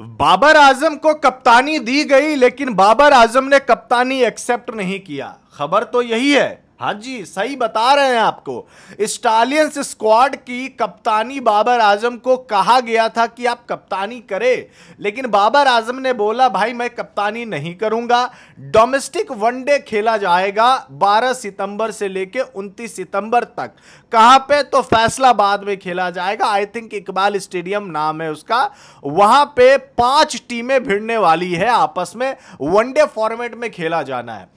बाबर आजम को कप्तानी दी गई लेकिन बाबर आजम ने कप्तानी एक्सेप्ट नहीं किया खबर तो यही है हाँ जी सही बता रहे हैं आपको स्टालियंस स्क्वाड की कप्तानी बाबर आजम को कहा गया था कि आप कप्तानी करें लेकिन बाबर आजम ने बोला भाई मैं कप्तानी नहीं करूंगा डोमेस्टिक वनडे खेला जाएगा 12 सितंबर से लेके 29 सितंबर तक कहां पे तो फैसलाबाद में खेला जाएगा आई थिंक इकबाल स्टेडियम नाम है उसका वहां पे पांच टीमें भिड़ने वाली है आपस में वनडे फॉर्मेट में खेला जाना है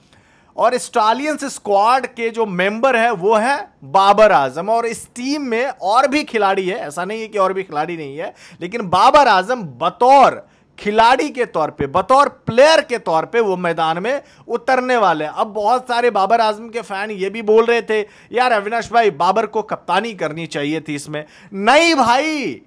और स्टालियंस स्क्वाड के जो मेंबर है वो है बाबर आजम और इस टीम में और भी खिलाड़ी है ऐसा नहीं है कि और भी खिलाड़ी नहीं है लेकिन बाबर आजम बतौर खिलाड़ी के तौर पे बतौर प्लेयर के तौर पे वो मैदान में उतरने वाले हैं अब बहुत सारे बाबर आजम के फैन ये भी बोल रहे थे यार अविनाश भाई बाबर को कप्तानी करनी चाहिए थी इसमें नहीं भाई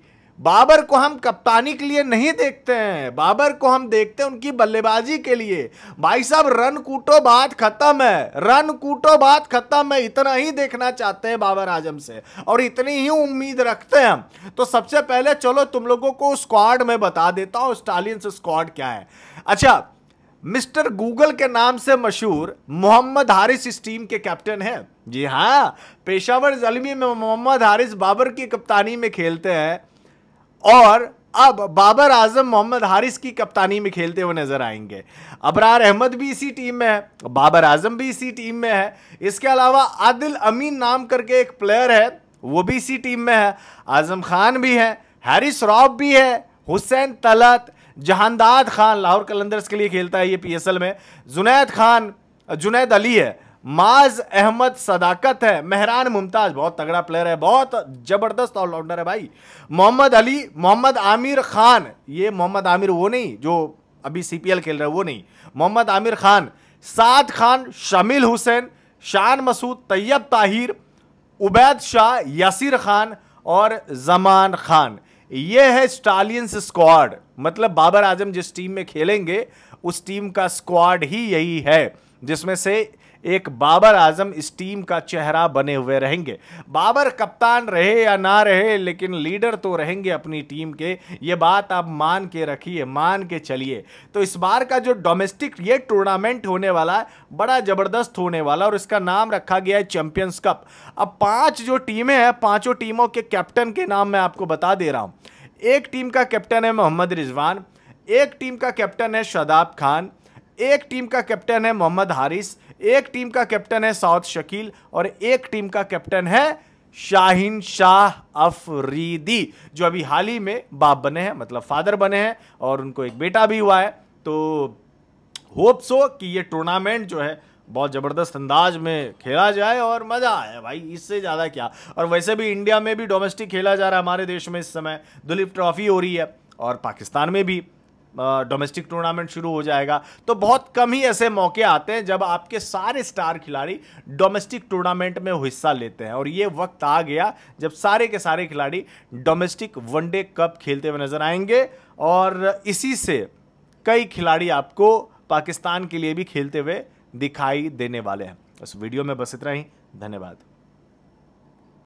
बाबर को हम कप्तानी के लिए नहीं देखते हैं बाबर को हम देखते हैं उनकी बल्लेबाजी के लिए भाई साहब रन कूटो बात खत्म है रन कूटो बात खत्म है इतना ही देखना चाहते हैं बाबर आजम से और इतनी ही उम्मीद रखते हैं हम तो सबसे पहले चलो तुम लोगों को स्क्वाड में बता देता हूँ स्टालियन स्क्वाड क्या है अच्छा मिस्टर गूगल के नाम से मशहूर मोहम्मद हारिस इस टीम के कैप्टन हैं जी हाँ पेशावर जलमी में मोहम्मद हारिस बाबर की कप्तानी में खेलते हैं और अब बाबर आजम मोहम्मद हारिस की कप्तानी में खेलते हुए नजर आएंगे अबरार अहमद भी इसी टीम में है बाबर आजम भी इसी टीम में है इसके अलावा आदिल अमीन नाम करके एक प्लेयर है वो भी इसी टीम में है आजम खान भी है हैरिस रॉब भी है हुसैन तलत जहानदाद खान लाहौर कलंदर्स के लिए खेलता है ये पीएसएल में जुनैद खान जुनैद अली है माज अहमद सदाकत है मेहरान मुमताज बहुत तगड़ा प्लेयर है बहुत जबरदस्त ऑलराउंडर है भाई मोहम्मद अली मोहम्मद आमिर खान ये मोहम्मद आमिर वो नहीं जो अभी सीपीएल खेल रहे हैं वो नहीं मोहम्मद आमिर खान साद खान शमील हुसैन शान मसूद तैयब ताहिर उबैद शाह यासिर खान और जमान खान ये है स्टालियंस स्क्वाड मतलब बाबर आजम जिस टीम में खेलेंगे उस टीम का स्क्वाड ही यही है जिसमें से एक बाबर आजम इस टीम का चेहरा बने हुए रहेंगे बाबर कप्तान रहे या ना रहे लेकिन लीडर तो रहेंगे अपनी टीम के ये बात आप मान के रखिए मान के चलिए तो इस बार का जो डोमेस्टिक ये टूर्नामेंट होने वाला है बड़ा ज़बरदस्त होने वाला और इसका नाम रखा गया है चैम्पियंस कप अब पाँच जो टीमें हैं पाँचों टीमों के कैप्टन के नाम मैं आपको बता दे रहा हूँ एक टीम का कैप्टन है मोहम्मद रिजवान एक टीम का कैप्टन है शादाब खान एक टीम का कैप्टन है मोहम्मद हारिस एक टीम का कैप्टन है साउथ शकील और एक टीम का कैप्टन है शाहिन शाह अफरीदी जो अभी हाल ही में बाप बने हैं मतलब फादर बने हैं और उनको एक बेटा भी हुआ है तो होप सो कि ये टूर्नामेंट जो है बहुत ज़बरदस्त अंदाज में खेला जाए और मज़ा आए भाई इससे ज़्यादा क्या और वैसे भी इंडिया में भी डोमेस्टिक खेला जा रहा है हमारे देश में इस समय दुलीप ट्रॉफी हो रही है और पाकिस्तान में भी डोमेस्टिक टूर्नामेंट शुरू हो जाएगा तो बहुत कम ही ऐसे मौके आते हैं जब आपके सारे स्टार खिलाड़ी डोमेस्टिक टूर्नामेंट में हिस्सा लेते हैं और ये वक्त आ गया जब सारे के सारे खिलाड़ी डोमेस्टिक वनडे कप खेलते हुए नजर आएंगे और इसी से कई खिलाड़ी आपको पाकिस्तान के लिए भी खेलते हुए दिखाई देने वाले हैं इस वीडियो में बस इतना ही धन्यवाद